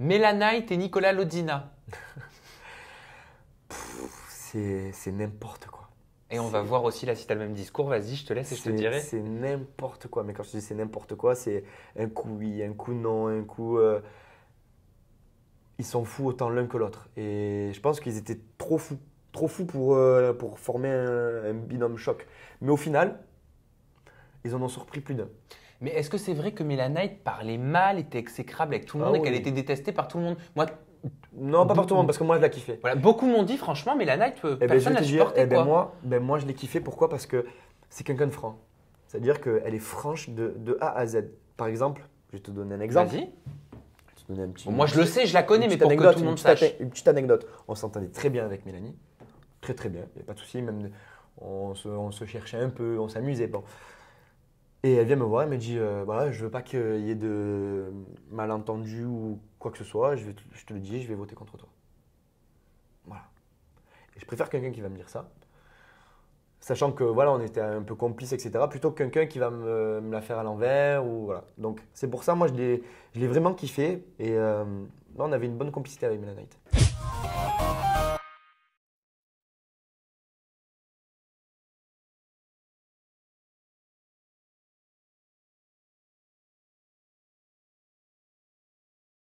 Knight et Nicolas Lodzina. c'est n'importe quoi. Et on va voir aussi là si tu le même discours. Vas-y, je te laisse et je te dirai. C'est n'importe quoi. Mais quand je dis c'est n'importe quoi, c'est un coup oui, un coup non, un coup. Euh, ils sont fous autant l'un que l'autre. Et je pense qu'ils étaient trop fous, trop fous pour, euh, pour former un binôme choc. Mais au final, ils en ont surpris plus d'un. Mais est-ce que c'est vrai que Mélanie parlait mal, était exécrable avec tout le ah monde et qu'elle était détestée par tout le monde Moi, non, pas par tout le monde parce que moi je la kiffais. Voilà, beaucoup m'ont dit franchement, Mélanie, eh ben, personne eh ben, je supporté. moi, ben, moi je l'ai kiffé. Pourquoi Parce que c'est quelqu'un de franc. C'est-à-dire qu'elle est franche de, A à Z. Par exemple, je vais te donner un exemple. Vas-y. te donner un petit. moi je le sais, je la connais, mais pour anecdote, que tout le monde une sache. Une petite anecdote. On s'entendait très bien avec Mélanie, très très bien. Il n'y a pas de souci, même on se, on se cherchait un peu, on s'amusait. Bon. Et elle vient me voir, elle me dit bah, Je veux pas qu'il y ait de malentendu ou quoi que ce soit, je, te, le dis, je vais voter contre toi. Voilà. Et je préfère quelqu'un qui va me dire ça, sachant que voilà, on était un peu complices, etc., plutôt que quelqu'un qui va me, la faire à l'envers. ou voilà. Donc c'est pour ça, moi, je l'ai vraiment kiffé. Et euh, on avait une bonne complicité avec Melanite.